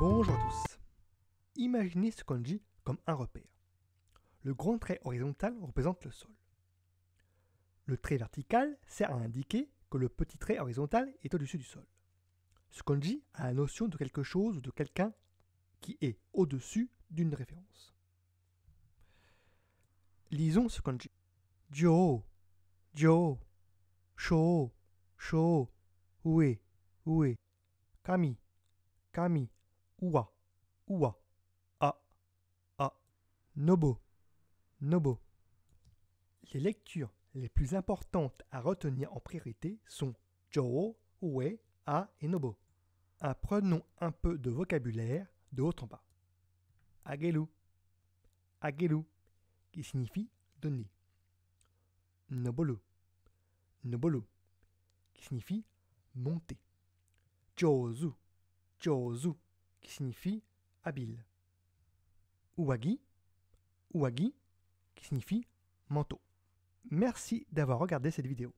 Bonjour à tous. Imaginez ce kanji comme un repère. Le grand trait horizontal représente le sol. Le trait vertical sert à indiquer que le petit trait horizontal est au-dessus du sol. Ce kanji a la notion de quelque chose ou de quelqu'un qui est au-dessus d'une référence. Lisons ce kanji. Jo, jo, sho, sho, ue, ue, kami, kami. Oua, oua, a, a, nobo, nobo. Les lectures les plus importantes à retenir en priorité sont Jo, Ue, A et Nobo. Apprenons un peu de vocabulaire de haut en bas. Agelu, agelu, qui signifie donner. Nobolu, nobolu, qui signifie monter. CHOZU, CHOZU qui signifie habile. Ouagi, ouagi, qui signifie manteau. Merci d'avoir regardé cette vidéo.